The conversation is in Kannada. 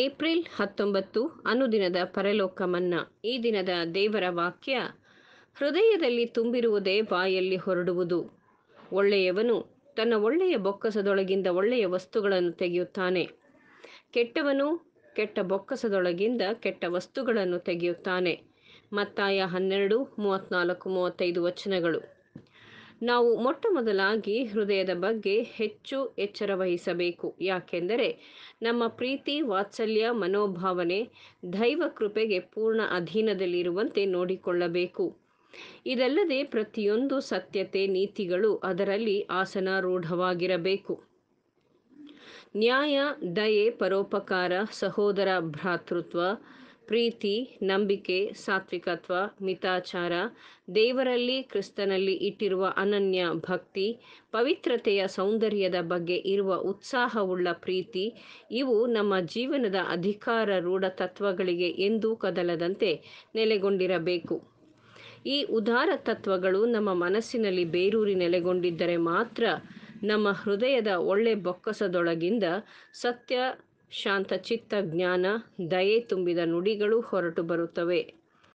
ಏಪ್ರಿಲ್ ಹತ್ತೊಂಬತ್ತು ಅನುದಿನದ ಪರಲೋಕ ಮನ್ನಾ ಈ ದಿನದ ದೇವರ ವಾಕ್ಯ ಹೃದಯದಲ್ಲಿ ತುಂಬಿರುವುದೇ ಬಾಯಲ್ಲಿ ಹೊರಡುವುದು ಒಳ್ಳೆಯವನು ತನ್ನ ಒಳ್ಳೆಯ ಬೊಕ್ಕಸದೊಳಗಿಂದ ಒಳ್ಳೆಯ ವಸ್ತುಗಳನ್ನು ತೆಗೆಯುತ್ತಾನೆ ಕೆಟ್ಟವನು ಕೆಟ್ಟ ಬೊಕ್ಕಸದೊಳಗಿಂದ ಕೆಟ್ಟ ವಸ್ತುಗಳನ್ನು ತೆಗೆಯುತ್ತಾನೆ ಮತ್ತಾಯ ಹನ್ನೆರಡು ಮೂವತ್ತ್ನಾಲ್ಕು ಮೂವತ್ತೈದು ವಚನಗಳು ನಾವು ಮೊಟ್ಟ ಮೊದಲಾಗಿ ಹೃದಯದ ಬಗ್ಗೆ ಹೆಚ್ಚು ಎಚ್ಚರ ವಹಿಸಬೇಕು ಯಾಕೆಂದರೆ ನಮ್ಮ ಪ್ರೀತಿ ವಾತ್ಸಲ್ಯ ಮನೋಭಾವನೆ ದೈವ ಕೃಪೆಗೆ ಪೂರ್ಣ ಅಧೀನದಲ್ಲಿರುವಂತೆ ನೋಡಿಕೊಳ್ಳಬೇಕು ಇದಲ್ಲದೆ ಪ್ರತಿಯೊಂದು ಸತ್ಯತೆ ನೀತಿಗಳು ಅದರಲ್ಲಿ ಆಸನಾರೂಢವಾಗಿರಬೇಕು ನ್ಯಾಯ ದಯೆ ಪರೋಪಕಾರ ಸಹೋದರ ಭ್ರಾತೃತ್ವ ಪ್ರೀತಿ ನಂಬಿಕೆ ಸಾತ್ವಿಕತ್ವ ಮಿತಾಚಾರ ದೇವರಲ್ಲಿ ಕ್ರಿಸ್ತನಲ್ಲಿ ಇಟ್ಟಿರುವ ಅನನ್ಯ ಭಕ್ತಿ ಪವಿತ್ರತೆಯ ಸೌಂದರ್ಯದ ಬಗ್ಗೆ ಇರುವ ಉತ್ಸಾಹವುಳ್ಳ ಪ್ರೀತಿ ಇವು ನಮ್ಮ ಜೀವನದ ಅಧಿಕಾರ ರೂಢ ತತ್ವಗಳಿಗೆ ಎಂದೂ ಕದಲದಂತೆ ನೆಲೆಗೊಂಡಿರಬೇಕು ಈ ಉದಾರ ತತ್ವಗಳು ನಮ್ಮ ಮನಸ್ಸಿನಲ್ಲಿ ಬೇರೂರಿ ನೆಲೆಗೊಂಡಿದ್ದರೆ ಮಾತ್ರ ನಮ್ಮ ಹೃದಯದ ಒಳ್ಳೆ ಬೊಕ್ಕಸದೊಳಗಿಂದ ಸತ್ಯ ಶಾಂತಚಿತ್ತ ಜ್ಞಾನ ದಯೆ ತುಂಬಿದ ನುಡಿಗಳು ಹೊರಟು ಬರುತ್ತವೆ